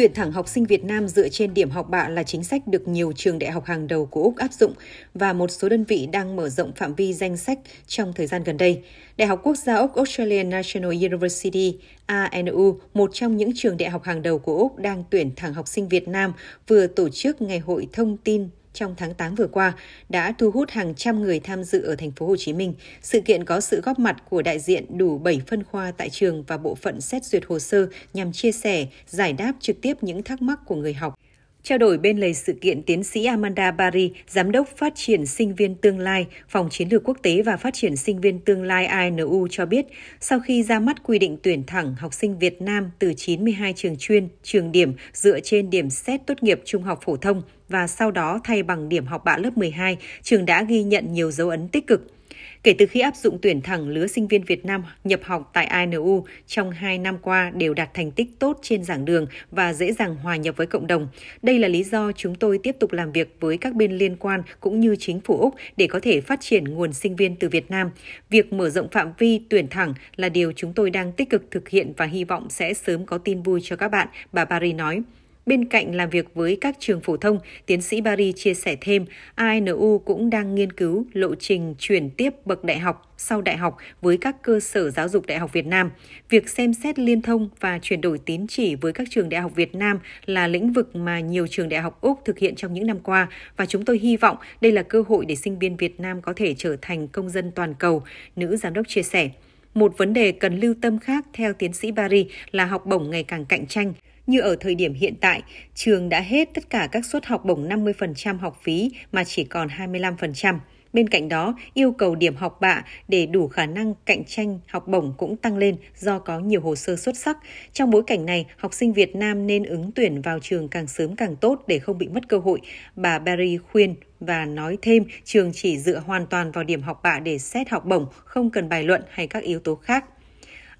Tuyển thẳng học sinh Việt Nam dựa trên điểm học bạ là chính sách được nhiều trường đại học hàng đầu của Úc áp dụng và một số đơn vị đang mở rộng phạm vi danh sách trong thời gian gần đây. Đại học Quốc gia Úc Australian National University, ANU, một trong những trường đại học hàng đầu của Úc đang tuyển thẳng học sinh Việt Nam, vừa tổ chức Ngày hội Thông tin trong tháng 8 vừa qua đã thu hút hàng trăm người tham dự ở thành phố Hồ Chí Minh. Sự kiện có sự góp mặt của đại diện đủ 7 phân khoa tại trường và bộ phận xét duyệt hồ sơ nhằm chia sẻ, giải đáp trực tiếp những thắc mắc của người học. Trao đổi bên lề sự kiện tiến sĩ Amanda Barry, Giám đốc Phát triển Sinh viên Tương lai, Phòng Chiến lược Quốc tế và Phát triển Sinh viên Tương lai ANU cho biết, sau khi ra mắt quy định tuyển thẳng học sinh Việt Nam từ 92 trường chuyên, trường điểm dựa trên điểm xét tốt nghiệp trung học phổ thông và sau đó thay bằng điểm học bạ lớp 12, trường đã ghi nhận nhiều dấu ấn tích cực. Kể từ khi áp dụng tuyển thẳng, lứa sinh viên Việt Nam nhập học tại INU trong 2 năm qua đều đạt thành tích tốt trên giảng đường và dễ dàng hòa nhập với cộng đồng. Đây là lý do chúng tôi tiếp tục làm việc với các bên liên quan cũng như chính phủ Úc để có thể phát triển nguồn sinh viên từ Việt Nam. Việc mở rộng phạm vi tuyển thẳng là điều chúng tôi đang tích cực thực hiện và hy vọng sẽ sớm có tin vui cho các bạn, bà Paris nói. Bên cạnh làm việc với các trường phổ thông, tiến sĩ Barry chia sẻ thêm, ANU cũng đang nghiên cứu lộ trình chuyển tiếp bậc đại học sau đại học với các cơ sở giáo dục Đại học Việt Nam. Việc xem xét liên thông và chuyển đổi tín chỉ với các trường đại học Việt Nam là lĩnh vực mà nhiều trường đại học Úc thực hiện trong những năm qua và chúng tôi hy vọng đây là cơ hội để sinh viên Việt Nam có thể trở thành công dân toàn cầu, nữ giám đốc chia sẻ. Một vấn đề cần lưu tâm khác theo tiến sĩ Barry là học bổng ngày càng cạnh tranh. Như ở thời điểm hiện tại, trường đã hết tất cả các suất học bổng 50% học phí mà chỉ còn 25%. Bên cạnh đó, yêu cầu điểm học bạ để đủ khả năng cạnh tranh học bổng cũng tăng lên do có nhiều hồ sơ xuất sắc. Trong bối cảnh này, học sinh Việt Nam nên ứng tuyển vào trường càng sớm càng tốt để không bị mất cơ hội, bà Barry khuyên và nói thêm trường chỉ dựa hoàn toàn vào điểm học bạ để xét học bổng, không cần bài luận hay các yếu tố khác.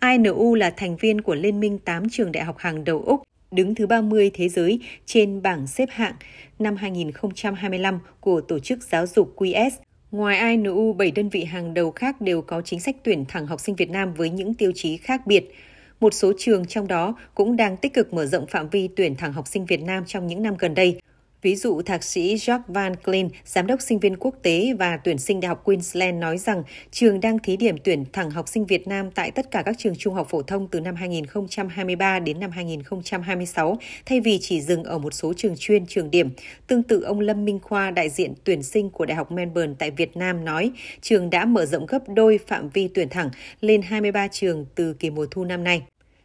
INU là thành viên của Liên minh 8 trường đại học hàng đầu Úc đứng thứ 30 thế giới trên bảng xếp hạng năm 2025 của Tổ chức Giáo dục QS. Ngoài INU, 7 đơn vị hàng đầu khác đều có chính sách tuyển thẳng học sinh Việt Nam với những tiêu chí khác biệt. Một số trường trong đó cũng đang tích cực mở rộng phạm vi tuyển thẳng học sinh Việt Nam trong những năm gần đây. Ví dụ, thạc sĩ Jacques Van Klein, giám đốc sinh viên quốc tế và tuyển sinh Đại học Queensland nói rằng trường đang thí điểm tuyển thẳng học sinh Việt Nam tại tất cả các trường trung học phổ thông từ năm 2023 đến năm 2026, thay vì chỉ dừng ở một số trường chuyên, trường điểm. Tương tự, ông Lâm Minh Khoa, đại diện tuyển sinh của Đại học Melbourne tại Việt Nam nói, trường đã mở rộng gấp đôi phạm vi tuyển thẳng lên 23 trường từ kỳ mùa thu năm nay.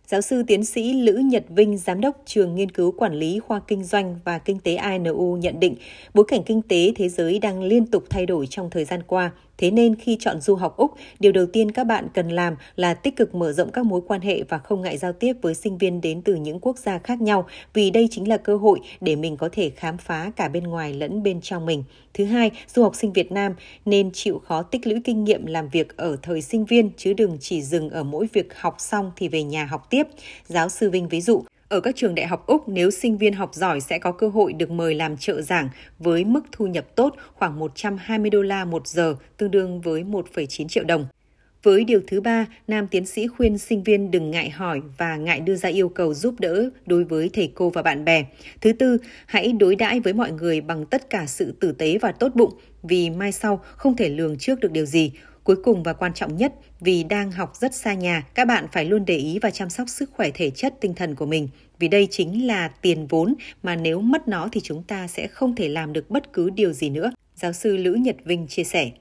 Giáo sư tiến sĩ Lữ Nhật Vinh, Giám đốc Trường Nghiên cứu Quản lý Khoa Kinh doanh và Kinh tế INU nhận định bối cảnh kinh tế thế giới đang liên tục thay đổi trong thời gian qua – Thế nên khi chọn du học Úc, điều đầu tiên các bạn cần làm là tích cực mở rộng các mối quan hệ và không ngại giao tiếp với sinh viên đến từ những quốc gia khác nhau, vì đây chính là cơ hội để mình có thể khám phá cả bên ngoài lẫn bên trong mình. Thứ hai, du học sinh Việt Nam nên chịu khó tích lũy kinh nghiệm làm việc ở thời sinh viên chứ đừng chỉ dừng ở mỗi việc học xong thì về nhà học tiếp. Giáo sư Vinh ví dụ, ở các trường đại học Úc, nếu sinh viên học giỏi sẽ có cơ hội được mời làm trợ giảng với mức thu nhập tốt khoảng 120 đô la một giờ, tương đương với 1,9 triệu đồng. Với điều thứ ba, nam tiến sĩ khuyên sinh viên đừng ngại hỏi và ngại đưa ra yêu cầu giúp đỡ đối với thầy cô và bạn bè. Thứ tư, hãy đối đãi với mọi người bằng tất cả sự tử tế và tốt bụng, vì mai sau không thể lường trước được điều gì. Cuối cùng và quan trọng nhất, vì đang học rất xa nhà, các bạn phải luôn để ý và chăm sóc sức khỏe thể chất tinh thần của mình, vì đây chính là tiền vốn mà nếu mất nó thì chúng ta sẽ không thể làm được bất cứ điều gì nữa, giáo sư Lữ Nhật Vinh chia sẻ.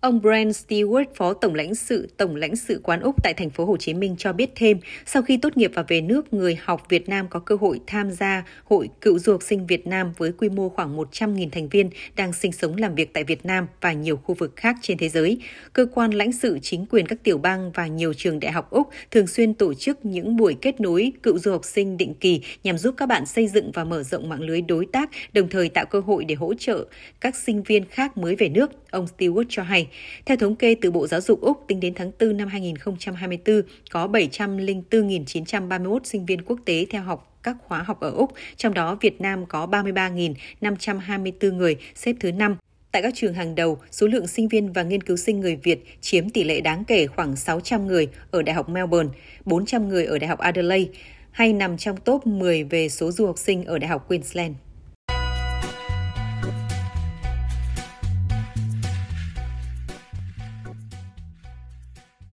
Ông Brent Stewart, phó tổng lãnh sự tổng lãnh sự quán Úc tại thành phố Hồ Chí Minh cho biết thêm, sau khi tốt nghiệp và về nước, người học Việt Nam có cơ hội tham gia Hội Cựu du học sinh Việt Nam với quy mô khoảng 100.000 thành viên đang sinh sống làm việc tại Việt Nam và nhiều khu vực khác trên thế giới. Cơ quan lãnh sự chính quyền các tiểu bang và nhiều trường đại học Úc thường xuyên tổ chức những buổi kết nối cựu du học sinh định kỳ nhằm giúp các bạn xây dựng và mở rộng mạng lưới đối tác, đồng thời tạo cơ hội để hỗ trợ các sinh viên khác mới về nước, ông Stewart cho hay. Theo thống kê từ Bộ Giáo dục Úc, tính đến tháng 4 năm 2024, có 704.931 sinh viên quốc tế theo học các khóa học ở Úc, trong đó Việt Nam có 33.524 người, xếp thứ 5. Tại các trường hàng đầu, số lượng sinh viên và nghiên cứu sinh người Việt chiếm tỷ lệ đáng kể khoảng 600 người ở Đại học Melbourne, 400 người ở Đại học Adelaide, hay nằm trong top 10 về số du học sinh ở Đại học Queensland.